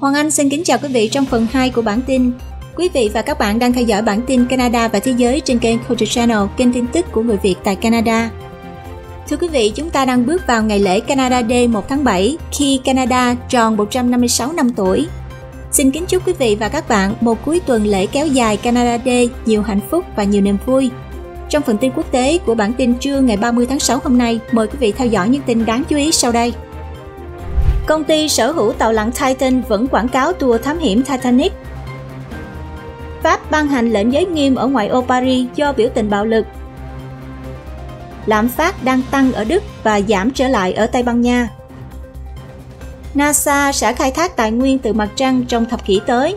Hoàng Anh xin kính chào quý vị trong phần 2 của bản tin. Quý vị và các bạn đang theo dõi bản tin Canada và thế giới trên kênh Culture Channel, kênh tin tức của người Việt tại Canada. Thưa quý vị, chúng ta đang bước vào ngày lễ Canada Day 1 tháng 7 khi Canada tròn 156 năm tuổi. Xin kính chúc quý vị và các bạn một cuối tuần lễ kéo dài Canada Day nhiều hạnh phúc và nhiều niềm vui. Trong phần tin quốc tế của bản tin trưa ngày 30 tháng 6 hôm nay, mời quý vị theo dõi những tin đáng chú ý sau đây. Công ty sở hữu tàu lặn Titan vẫn quảng cáo tour thám hiểm Titanic. Pháp ban hành lệnh giới nghiêm ở ngoại ô Paris do biểu tình bạo lực. Lạm phát đang tăng ở Đức và giảm trở lại ở Tây Ban Nha. NASA sẽ khai thác tài nguyên từ mặt trăng trong thập kỷ tới.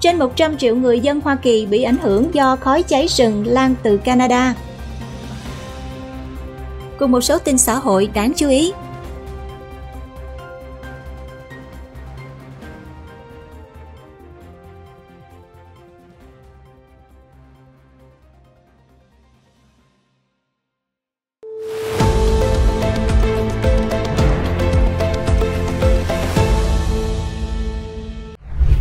Trên 100 triệu người dân Hoa Kỳ bị ảnh hưởng do khói cháy rừng lan từ Canada. Cùng một số tin xã hội đáng chú ý,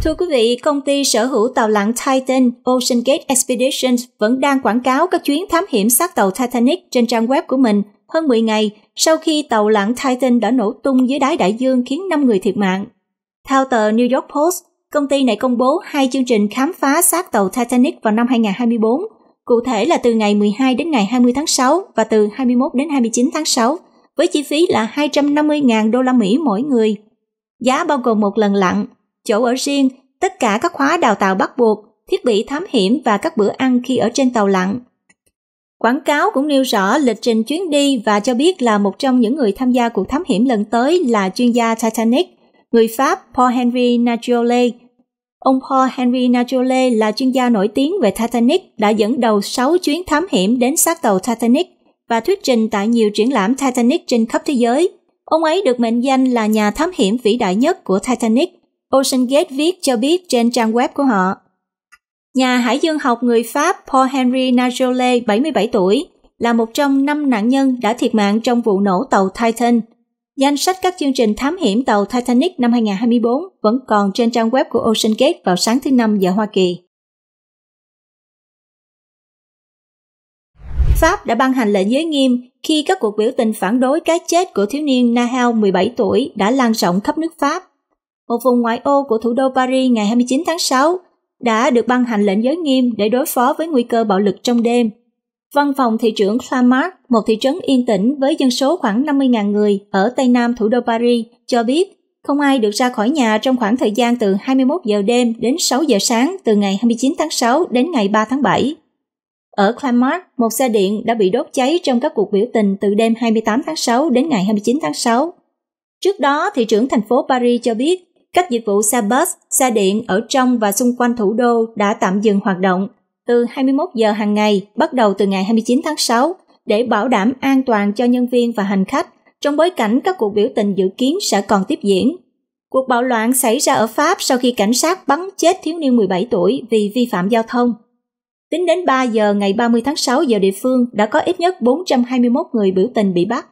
Thưa quý vị, công ty sở hữu tàu lặn Titan Ocean Gate Expeditions vẫn đang quảng cáo các chuyến thám hiểm xác tàu Titanic trên trang web của mình hơn 10 ngày sau khi tàu lặn Titan đã nổ tung dưới đáy đại dương khiến 5 người thiệt mạng. Theo tờ New York Post, công ty này công bố hai chương trình khám phá xác tàu Titanic vào năm 2024, cụ thể là từ ngày 12 đến ngày 20 tháng 6 và từ 21 đến 29 tháng 6, với chi phí là 250.000 đô la Mỹ mỗi người. Giá bao gồm một lần lặn, chỗ ở riêng, tất cả các khóa đào tạo bắt buộc, thiết bị thám hiểm và các bữa ăn khi ở trên tàu lặn. Quảng cáo cũng nêu rõ lịch trình chuyến đi và cho biết là một trong những người tham gia cuộc thám hiểm lần tới là chuyên gia Titanic, người Pháp Paul Henry Nagiole. Ông Paul Henry Nagiole là chuyên gia nổi tiếng về Titanic đã dẫn đầu 6 chuyến thám hiểm đến xác tàu Titanic và thuyết trình tại nhiều triển lãm Titanic trên khắp thế giới. Ông ấy được mệnh danh là nhà thám hiểm vĩ đại nhất của Titanic OceanGate viết cho biết trên trang web của họ. Nhà hải dương học người Pháp Paul Henry Najolet, 77 tuổi, là một trong năm nạn nhân đã thiệt mạng trong vụ nổ tàu Titan. Danh sách các chương trình thám hiểm tàu Titanic năm 2024 vẫn còn trên trang web của OceanGate vào sáng thứ Năm giờ Hoa Kỳ. Pháp đã ban hành lệnh giới nghiêm khi các cuộc biểu tình phản đối cái chết của thiếu niên Nahal 17 tuổi đã lan rộng khắp nước Pháp một vùng ngoại ô của thủ đô Paris ngày 29 tháng 6, đã được ban hành lệnh giới nghiêm để đối phó với nguy cơ bạo lực trong đêm. Văn phòng thị trưởng Samark, một thị trấn yên tĩnh với dân số khoảng 50.000 người ở tây nam thủ đô Paris, cho biết không ai được ra khỏi nhà trong khoảng thời gian từ 21 giờ đêm đến 6 giờ sáng từ ngày 29 tháng 6 đến ngày 3 tháng 7. Ở Clamart, một xe điện đã bị đốt cháy trong các cuộc biểu tình từ đêm 28 tháng 6 đến ngày 29 tháng 6. Trước đó, thị trưởng thành phố Paris cho biết các dịch vụ xe bus, xe điện ở trong và xung quanh thủ đô đã tạm dừng hoạt động từ 21 giờ hàng ngày, bắt đầu từ ngày 29 tháng 6, để bảo đảm an toàn cho nhân viên và hành khách trong bối cảnh các cuộc biểu tình dự kiến sẽ còn tiếp diễn. Cuộc bạo loạn xảy ra ở Pháp sau khi cảnh sát bắn chết thiếu niên 17 tuổi vì vi phạm giao thông. Tính đến 3 giờ ngày 30 tháng 6 giờ địa phương đã có ít nhất 421 người biểu tình bị bắt.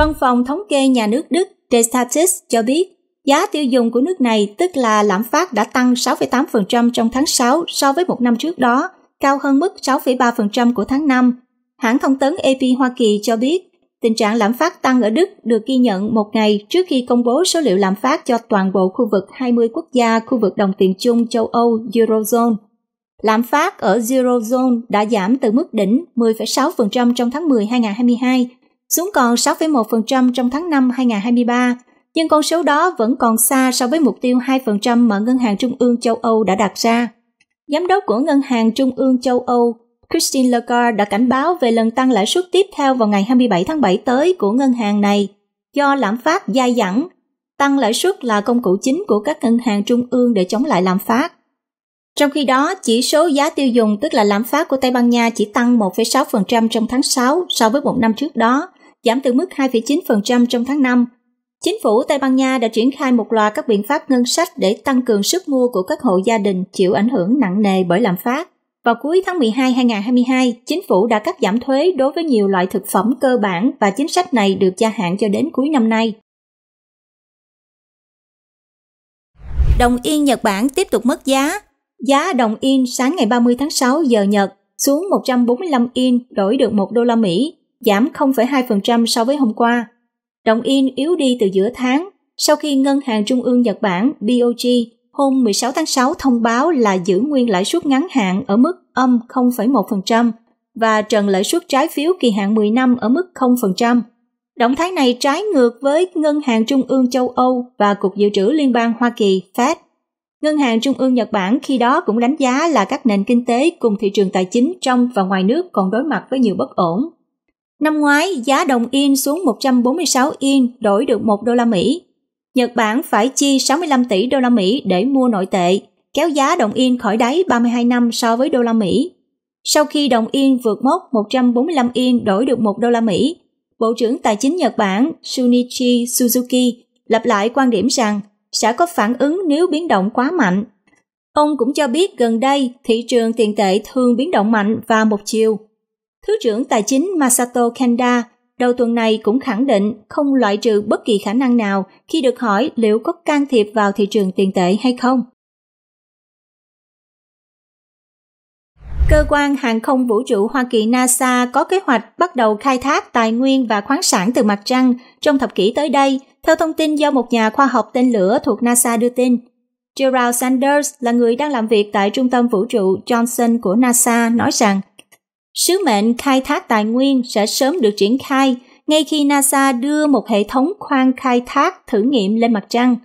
Văn phòng thống kê nhà nước Đức Destatis cho biết giá tiêu dùng của nước này, tức là lạm phát đã tăng 6,8% trong tháng 6 so với một năm trước đó, cao hơn mức 6,3% của tháng 5. Hãng thông tấn AP Hoa Kỳ cho biết, tình trạng lạm phát tăng ở Đức được ghi nhận một ngày trước khi công bố số liệu lạm phát cho toàn bộ khu vực 20 quốc gia khu vực đồng tiền chung châu Âu Eurozone. Lạm phát ở Eurozone đã giảm từ mức đỉnh 10,6% trong tháng 10 2022 xuống còn 6,1% trong tháng 5 2023, nhưng con số đó vẫn còn xa so với mục tiêu 2% mà Ngân hàng Trung ương châu Âu đã đặt ra. Giám đốc của Ngân hàng Trung ương châu Âu Christine Lagarde đã cảnh báo về lần tăng lãi suất tiếp theo vào ngày 27 tháng 7 tới của ngân hàng này do lạm phát dai dẳng. Tăng lãi suất là công cụ chính của các ngân hàng trung ương để chống lại lạm phát. Trong khi đó, chỉ số giá tiêu dùng tức là lạm phát của Tây Ban Nha chỉ tăng 1,6% trong tháng 6 so với một năm trước đó, giảm từ mức 2,9% trong tháng 5. Chính phủ Tây Ban Nha đã triển khai một loạt các biện pháp ngân sách để tăng cường sức mua của các hộ gia đình chịu ảnh hưởng nặng nề bởi lạm phát. Vào cuối tháng 12 2022, chính phủ đã cắt giảm thuế đối với nhiều loại thực phẩm cơ bản và chính sách này được gia hạn cho đến cuối năm nay. Đồng yên Nhật Bản tiếp tục mất giá. Giá đồng yên sáng ngày 30 tháng 6 giờ Nhật xuống 145 yên đổi được 1 đô la Mỹ, giảm 0,2% so với hôm qua. Đồng yên yếu đi từ giữa tháng sau khi Ngân hàng Trung ương Nhật Bản BOJ hôm 16 tháng 6 thông báo là giữ nguyên lãi suất ngắn hạn ở mức âm 0,1% và trần lãi suất trái phiếu kỳ hạn 10 năm ở mức 0%. Động thái này trái ngược với Ngân hàng Trung ương châu Âu và Cục Dự trữ Liên bang Hoa Kỳ Fed. Ngân hàng Trung ương Nhật Bản khi đó cũng đánh giá là các nền kinh tế cùng thị trường tài chính trong và ngoài nước còn đối mặt với nhiều bất ổn Năm ngoái, giá đồng yên xuống 146 yên đổi được 1 đô la Mỹ. Nhật Bản phải chi 65 tỷ đô la Mỹ để mua nội tệ, kéo giá đồng yên khỏi đáy 32 năm so với đô la Mỹ. Sau khi đồng yên vượt mốc 145 yên đổi được 1 đô la Mỹ, Bộ trưởng Tài chính Nhật Bản Shunichi Suzuki lặp lại quan điểm rằng sẽ có phản ứng nếu biến động quá mạnh. Ông cũng cho biết gần đây thị trường tiền tệ thường biến động mạnh và một chiều. Thứ trưởng Tài chính Masato Kanda đầu tuần này cũng khẳng định không loại trừ bất kỳ khả năng nào khi được hỏi liệu có can thiệp vào thị trường tiền tệ hay không. Cơ quan hàng không vũ trụ Hoa Kỳ NASA có kế hoạch bắt đầu khai thác tài nguyên và khoáng sản từ mặt trăng trong thập kỷ tới đây, theo thông tin do một nhà khoa học tên lửa thuộc NASA đưa tin. Gerald Sanders là người đang làm việc tại Trung tâm Vũ trụ Johnson của NASA nói rằng Sứ mệnh khai thác tài nguyên sẽ sớm được triển khai ngay khi NASA đưa một hệ thống khoan khai thác thử nghiệm lên mặt trăng.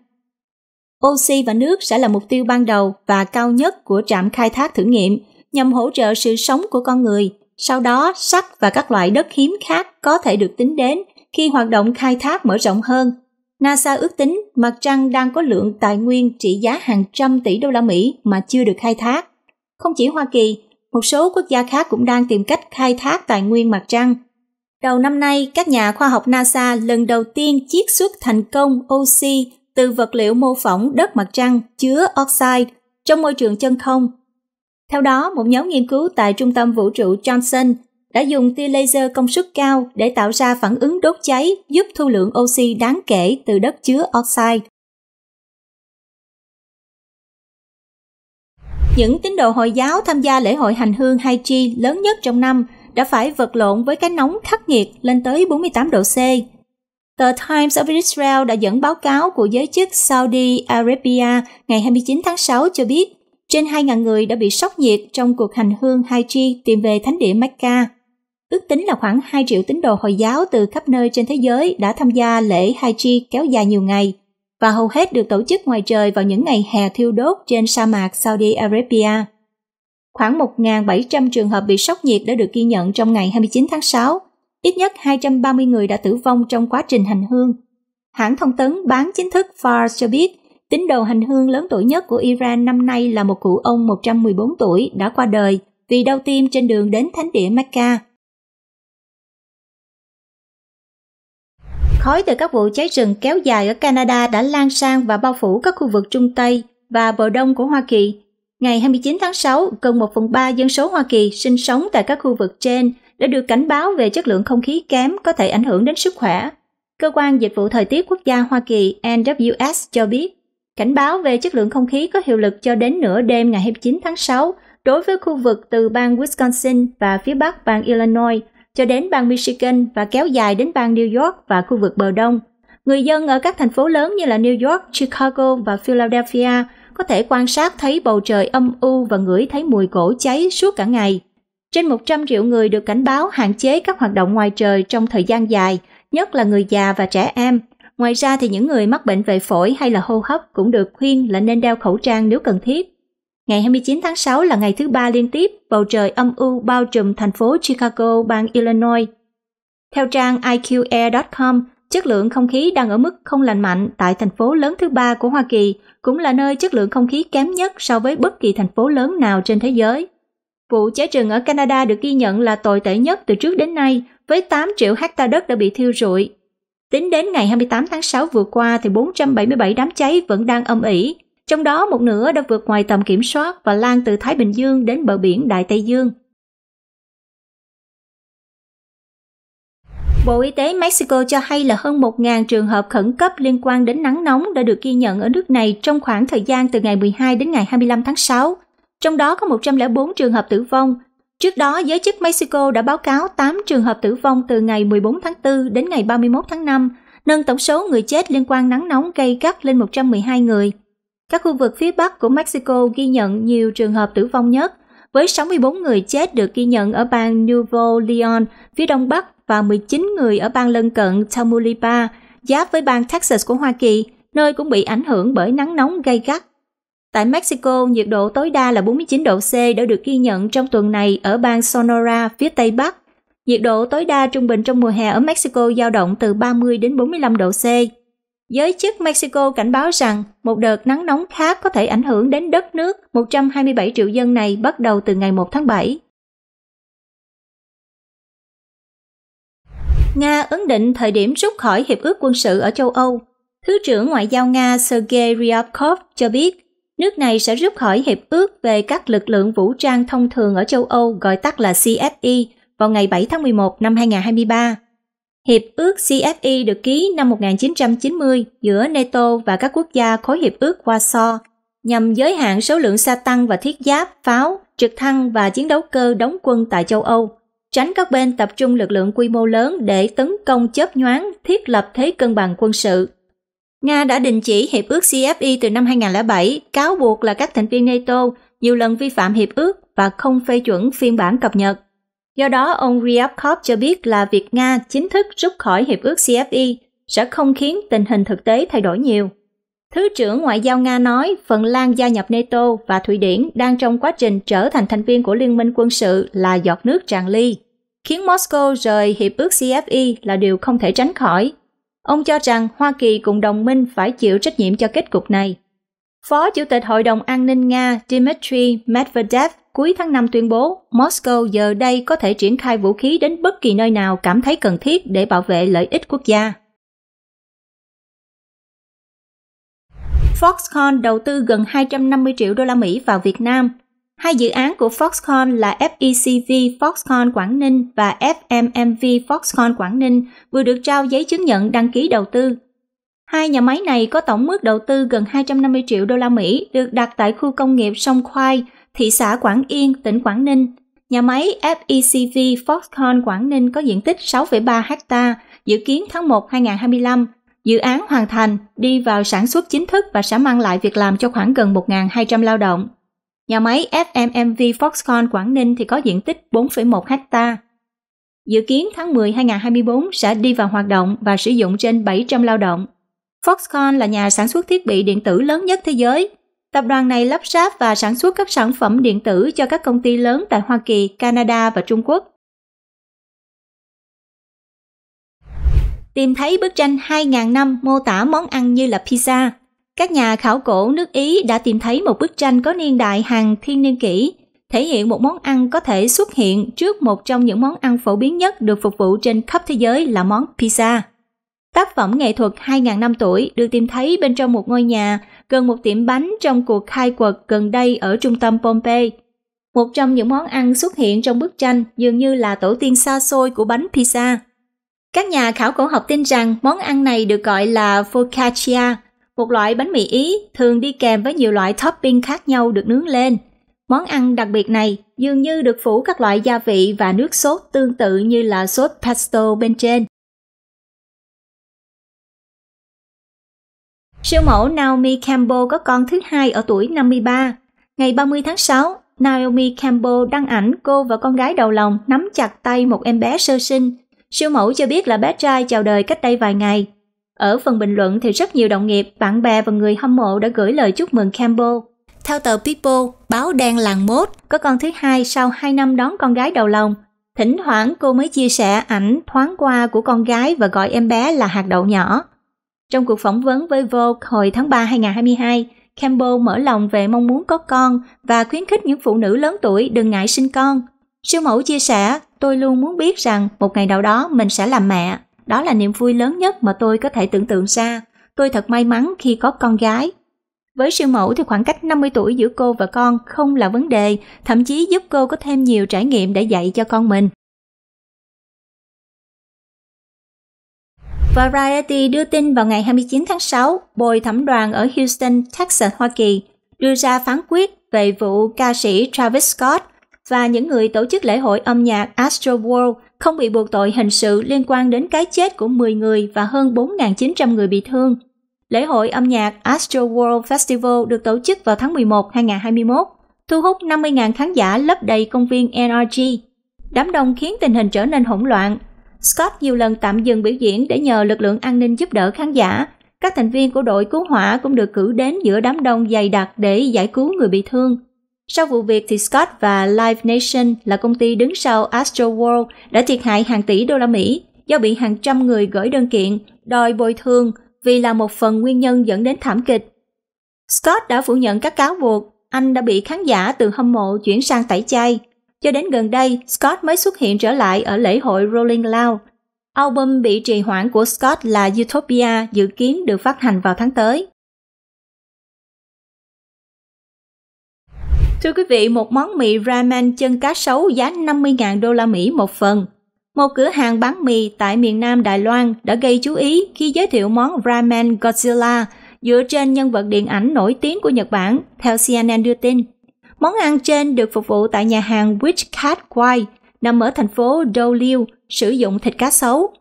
Oxy và nước sẽ là mục tiêu ban đầu và cao nhất của trạm khai thác thử nghiệm nhằm hỗ trợ sự sống của con người. Sau đó, sắt và các loại đất hiếm khác có thể được tính đến khi hoạt động khai thác mở rộng hơn. NASA ước tính mặt trăng đang có lượng tài nguyên trị giá hàng trăm tỷ đô la Mỹ mà chưa được khai thác. Không chỉ Hoa Kỳ, một số quốc gia khác cũng đang tìm cách khai thác tài nguyên mặt trăng. Đầu năm nay, các nhà khoa học NASA lần đầu tiên chiết xuất thành công oxy từ vật liệu mô phỏng đất mặt trăng chứa oxide trong môi trường chân không. Theo đó, một nhóm nghiên cứu tại Trung tâm Vũ trụ Johnson đã dùng tia laser công suất cao để tạo ra phản ứng đốt cháy giúp thu lượng oxy đáng kể từ đất chứa oxide. Những tín đồ Hồi giáo tham gia lễ hội hành hương Haji lớn nhất trong năm đã phải vật lộn với cái nóng khắc nghiệt lên tới 48 độ C. Tờ Times of Israel đã dẫn báo cáo của giới chức Saudi Arabia ngày 29 tháng 6 cho biết trên 2.000 người đã bị sốc nhiệt trong cuộc hành hương Haji tìm về thánh địa Mecca. Ước tính là khoảng 2 triệu tín đồ Hồi giáo từ khắp nơi trên thế giới đã tham gia lễ Haji kéo dài nhiều ngày – và hầu hết được tổ chức ngoài trời vào những ngày hè thiêu đốt trên sa mạc Saudi Arabia. Khoảng 1.700 trường hợp bị sốc nhiệt đã được ghi nhận trong ngày 29 tháng 6, ít nhất 230 người đã tử vong trong quá trình hành hương. Hãng thông tấn bán chính thức Fars cho biết, tín đồ hành hương lớn tuổi nhất của Iran năm nay là một cụ ông 114 tuổi đã qua đời vì đau tim trên đường đến thánh địa Mecca. khói từ các vụ cháy rừng kéo dài ở Canada đã lan sang và bao phủ các khu vực Trung Tây và bờ đông của Hoa Kỳ. Ngày 29 tháng 6, gần 1 phần 3 dân số Hoa Kỳ sinh sống tại các khu vực trên đã được cảnh báo về chất lượng không khí kém có thể ảnh hưởng đến sức khỏe. Cơ quan Dịch vụ Thời tiết Quốc gia Hoa Kỳ NWS cho biết, cảnh báo về chất lượng không khí có hiệu lực cho đến nửa đêm ngày 29 tháng 6 đối với khu vực từ bang Wisconsin và phía bắc bang Illinois – cho đến bang Michigan và kéo dài đến bang New York và khu vực bờ Đông. Người dân ở các thành phố lớn như là New York, Chicago và Philadelphia có thể quan sát thấy bầu trời âm u và ngửi thấy mùi cổ cháy suốt cả ngày. Trên 100 triệu người được cảnh báo hạn chế các hoạt động ngoài trời trong thời gian dài, nhất là người già và trẻ em. Ngoài ra thì những người mắc bệnh về phổi hay là hô hấp cũng được khuyên là nên đeo khẩu trang nếu cần thiết. Ngày 29 tháng 6 là ngày thứ ba liên tiếp bầu trời âm u bao trùm thành phố Chicago, bang Illinois. Theo trang iqair.com, chất lượng không khí đang ở mức không lành mạnh tại thành phố lớn thứ ba của Hoa Kỳ, cũng là nơi chất lượng không khí kém nhất so với bất kỳ thành phố lớn nào trên thế giới. Vụ cháy rừng ở Canada được ghi nhận là tồi tệ nhất từ trước đến nay, với 8 triệu hecta đất đã bị thiêu rụi. Tính đến ngày 28 tháng 6 vừa qua thì 477 đám cháy vẫn đang âm ỉ, trong đó một nửa đã vượt ngoài tầm kiểm soát và lan từ Thái Bình Dương đến bờ biển Đại Tây Dương. Bộ Y tế Mexico cho hay là hơn 1.000 trường hợp khẩn cấp liên quan đến nắng nóng đã được ghi nhận ở nước này trong khoảng thời gian từ ngày 12 đến ngày 25 tháng 6, trong đó có 104 trường hợp tử vong. Trước đó, giới chức Mexico đã báo cáo 8 trường hợp tử vong từ ngày 14 tháng 4 đến ngày 31 tháng 5, nâng tổng số người chết liên quan nắng nóng gây gắt lên 112 người. Các khu vực phía bắc của Mexico ghi nhận nhiều trường hợp tử vong nhất, với 64 người chết được ghi nhận ở bang Nuevo Leon, phía đông bắc và 19 người ở bang lân cận Tamaulipas, giáp với bang Texas của Hoa Kỳ, nơi cũng bị ảnh hưởng bởi nắng nóng gay gắt. Tại Mexico, nhiệt độ tối đa là 49 độ C đã được ghi nhận trong tuần này ở bang Sonora phía tây bắc. Nhiệt độ tối đa trung bình trong mùa hè ở Mexico dao động từ 30 đến 45 độ C. Giới chức Mexico cảnh báo rằng một đợt nắng nóng khác có thể ảnh hưởng đến đất nước 127 triệu dân này bắt đầu từ ngày 1 tháng 7. Nga ấn định thời điểm rút khỏi hiệp ước quân sự ở châu Âu. Thứ trưởng Ngoại giao Nga Sergei Ryabkov cho biết, nước này sẽ rút khỏi hiệp ước về các lực lượng vũ trang thông thường ở châu Âu gọi tắt là CFE vào ngày 7 tháng 11 năm 2023. Hiệp ước CFE được ký năm 1990 giữa NATO và các quốc gia khối hiệp ước Warsaw nhằm giới hạn số lượng xa tăng và thiết giáp, pháo, trực thăng và chiến đấu cơ đóng quân tại châu Âu, tránh các bên tập trung lực lượng quy mô lớn để tấn công chớp nhoáng, thiết lập thế cân bằng quân sự. Nga đã đình chỉ hiệp ước CFE từ năm 2007, cáo buộc là các thành viên NATO nhiều lần vi phạm hiệp ước và không phê chuẩn phiên bản cập nhật. Do đó, ông Ryabkov cho biết là việc Nga chính thức rút khỏi Hiệp ước CFI e sẽ không khiến tình hình thực tế thay đổi nhiều. Thứ trưởng Ngoại giao Nga nói Phần Lan gia nhập NATO và Thụy Điển đang trong quá trình trở thành thành viên của Liên minh quân sự là giọt nước tràn ly, khiến Moscow rời Hiệp ước CFI e là điều không thể tránh khỏi. Ông cho rằng Hoa Kỳ cùng đồng minh phải chịu trách nhiệm cho kết cục này. Phó Chủ tịch Hội đồng An ninh Nga Dmitry Medvedev cuối tháng 5 tuyên bố Moscow giờ đây có thể triển khai vũ khí đến bất kỳ nơi nào cảm thấy cần thiết để bảo vệ lợi ích quốc gia. Foxconn đầu tư gần 250 triệu đô la Mỹ vào Việt Nam. Hai dự án của Foxconn là FECV Foxconn Quảng Ninh và FMMV Foxconn Quảng Ninh vừa được trao giấy chứng nhận đăng ký đầu tư. Hai nhà máy này có tổng mức đầu tư gần 250 triệu đô la Mỹ được đặt tại khu công nghiệp Sông Khoai, thị xã Quảng Yên, tỉnh Quảng Ninh. Nhà máy FECV Foxconn Quảng Ninh có diện tích 6,3 ha, dự kiến tháng 1 2025. Dự án hoàn thành, đi vào sản xuất chính thức và sẽ mang lại việc làm cho khoảng gần 1.200 lao động. Nhà máy FMMV Foxconn Quảng Ninh thì có diện tích 4,1 ha. Dự kiến tháng 10 2024 sẽ đi vào hoạt động và sử dụng trên 700 lao động. Foxconn là nhà sản xuất thiết bị điện tử lớn nhất thế giới Tập đoàn này lắp ráp và sản xuất các sản phẩm điện tử cho các công ty lớn tại Hoa Kỳ, Canada và Trung Quốc. Tìm thấy bức tranh 2.000 năm mô tả món ăn như là pizza. Các nhà khảo cổ nước Ý đã tìm thấy một bức tranh có niên đại hàng thiên niên kỷ, thể hiện một món ăn có thể xuất hiện trước một trong những món ăn phổ biến nhất được phục vụ trên khắp thế giới là món pizza. Tác phẩm nghệ thuật 2.000 năm tuổi được tìm thấy bên trong một ngôi nhà gần một tiệm bánh trong cuộc khai quật gần đây ở trung tâm Pompeii. Một trong những món ăn xuất hiện trong bức tranh dường như là tổ tiên xa xôi của bánh pizza. Các nhà khảo cổ học tin rằng món ăn này được gọi là focaccia, một loại bánh mì Ý thường đi kèm với nhiều loại topping khác nhau được nướng lên. Món ăn đặc biệt này dường như được phủ các loại gia vị và nước sốt tương tự như là sốt pesto bên trên. Siêu mẫu Naomi Campbell có con thứ hai ở tuổi 53. Ngày 30 tháng 6, Naomi Campbell đăng ảnh cô và con gái đầu lòng nắm chặt tay một em bé sơ sinh. Siêu mẫu cho biết là bé trai chào đời cách đây vài ngày. Ở phần bình luận thì rất nhiều đồng nghiệp, bạn bè và người hâm mộ đã gửi lời chúc mừng Campbell. Theo tờ People, báo đen làng mốt, có con thứ hai sau 2 năm đón con gái đầu lòng. Thỉnh thoảng cô mới chia sẻ ảnh thoáng qua của con gái và gọi em bé là hạt đậu nhỏ. Trong cuộc phỏng vấn với Vogue hồi tháng 3 2022, Campbell mở lòng về mong muốn có con và khuyến khích những phụ nữ lớn tuổi đừng ngại sinh con. Siêu mẫu chia sẻ, tôi luôn muốn biết rằng một ngày nào đó mình sẽ làm mẹ. Đó là niềm vui lớn nhất mà tôi có thể tưởng tượng ra. Tôi thật may mắn khi có con gái. Với siêu mẫu thì khoảng cách 50 tuổi giữa cô và con không là vấn đề, thậm chí giúp cô có thêm nhiều trải nghiệm để dạy cho con mình. Variety đưa tin vào ngày 29 tháng 6, bồi thẩm đoàn ở Houston, Texas, Hoa Kỳ đưa ra phán quyết về vụ ca sĩ Travis Scott và những người tổ chức lễ hội âm nhạc Astro World không bị buộc tội hình sự liên quan đến cái chết của 10 người và hơn 4.900 người bị thương. Lễ hội âm nhạc Astro World Festival được tổ chức vào tháng 11 2021, thu hút 50.000 khán giả lấp đầy công viên NRG. Đám đông khiến tình hình trở nên hỗn loạn, Scott nhiều lần tạm dừng biểu diễn để nhờ lực lượng an ninh giúp đỡ khán giả. Các thành viên của đội cứu hỏa cũng được cử đến giữa đám đông dày đặc để giải cứu người bị thương. Sau vụ việc thì Scott và Live Nation là công ty đứng sau Astro World, đã thiệt hại hàng tỷ đô la Mỹ do bị hàng trăm người gửi đơn kiện đòi bồi thường vì là một phần nguyên nhân dẫn đến thảm kịch. Scott đã phủ nhận các cáo buộc anh đã bị khán giả từ hâm mộ chuyển sang tẩy chay cho đến gần đây, Scott mới xuất hiện trở lại ở lễ hội Rolling Loud. Album bị trì hoãn của Scott là Utopia dự kiến được phát hành vào tháng tới. Thưa quý vị, một món mì ramen chân cá sấu giá 50.000 đô la Mỹ một phần. Một cửa hàng bán mì tại miền Nam Đài Loan đã gây chú ý khi giới thiệu món ramen Godzilla dựa trên nhân vật điện ảnh nổi tiếng của Nhật Bản, theo CNN đưa tin. Món ăn trên được phục vụ tại nhà hàng Witch Cat White, nằm ở thành phố Doliu, sử dụng thịt cá sấu.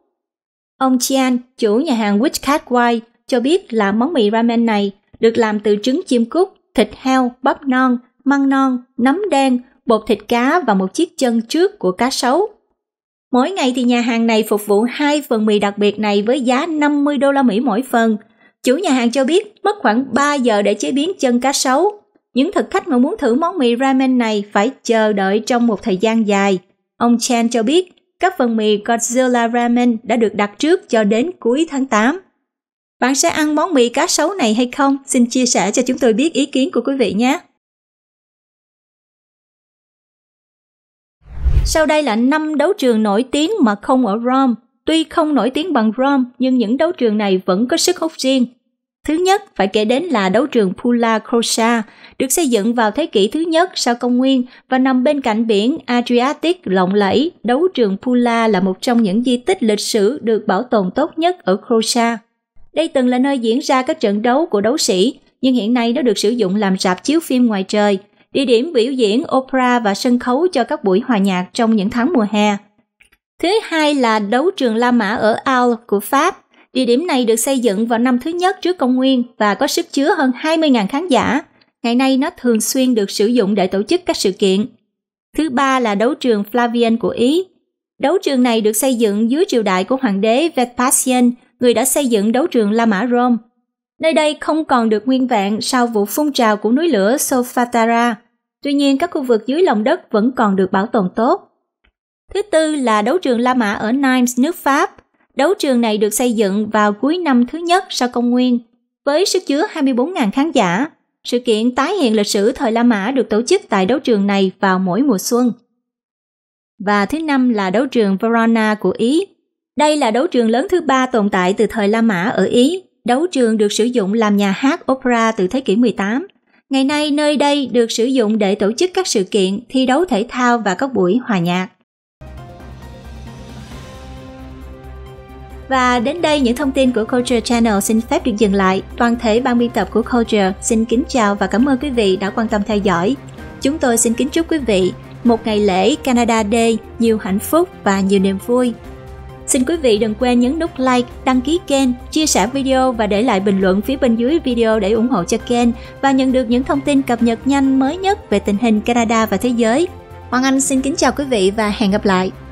Ông Chian, chủ nhà hàng Witch Cat White, cho biết là món mì ramen này được làm từ trứng chim cút, thịt heo, bắp non, măng non, nấm đen, bột thịt cá và một chiếc chân trước của cá sấu. Mỗi ngày thì nhà hàng này phục vụ hai phần mì đặc biệt này với giá 50 đô la Mỹ mỗi phần. Chủ nhà hàng cho biết mất khoảng 3 giờ để chế biến chân cá sấu những thực khách mà muốn thử món mì ramen này phải chờ đợi trong một thời gian dài. Ông Chan cho biết, các phần mì Godzilla Ramen đã được đặt trước cho đến cuối tháng 8. Bạn sẽ ăn món mì cá sấu này hay không? Xin chia sẻ cho chúng tôi biết ý kiến của quý vị nhé. Sau đây là 5 đấu trường nổi tiếng mà không ở Rome. Tuy không nổi tiếng bằng Rome, nhưng những đấu trường này vẫn có sức hút riêng. Thứ nhất phải kể đến là đấu trường Pula Crosa, được xây dựng vào thế kỷ thứ nhất sau công nguyên và nằm bên cạnh biển Adriatic lộng lẫy. Đấu trường Pula là một trong những di tích lịch sử được bảo tồn tốt nhất ở Crosa. Đây từng là nơi diễn ra các trận đấu của đấu sĩ, nhưng hiện nay nó được sử dụng làm rạp chiếu phim ngoài trời, địa điểm biểu diễn opera và sân khấu cho các buổi hòa nhạc trong những tháng mùa hè. Thứ hai là đấu trường La Mã ở Al của Pháp, Địa điểm này được xây dựng vào năm thứ nhất trước công nguyên và có sức chứa hơn 20.000 khán giả. Ngày nay nó thường xuyên được sử dụng để tổ chức các sự kiện. Thứ ba là đấu trường Flavian của Ý. Đấu trường này được xây dựng dưới triều đại của hoàng đế Vespasian, người đã xây dựng đấu trường La Mã Rome. Nơi đây không còn được nguyên vẹn sau vụ phun trào của núi lửa Sofatara. Tuy nhiên, các khu vực dưới lòng đất vẫn còn được bảo tồn tốt. Thứ tư là đấu trường La Mã ở Nimes, nước Pháp – Đấu trường này được xây dựng vào cuối năm thứ nhất sau công nguyên, với sức chứa 24.000 khán giả. Sự kiện tái hiện lịch sử thời La Mã được tổ chức tại đấu trường này vào mỗi mùa xuân. Và thứ năm là đấu trường Verona của Ý. Đây là đấu trường lớn thứ ba tồn tại từ thời La Mã ở Ý. Đấu trường được sử dụng làm nhà hát opera từ thế kỷ 18. Ngày nay nơi đây được sử dụng để tổ chức các sự kiện, thi đấu thể thao và các buổi hòa nhạc. Và đến đây những thông tin của Culture Channel xin phép được dừng lại. Toàn thể ban biên tập của Culture xin kính chào và cảm ơn quý vị đã quan tâm theo dõi. Chúng tôi xin kính chúc quý vị một ngày lễ Canada Day nhiều hạnh phúc và nhiều niềm vui. Xin quý vị đừng quên nhấn nút like, đăng ký kênh, chia sẻ video và để lại bình luận phía bên dưới video để ủng hộ cho kênh và nhận được những thông tin cập nhật nhanh mới nhất về tình hình Canada và thế giới. Hoàng Anh xin kính chào quý vị và hẹn gặp lại.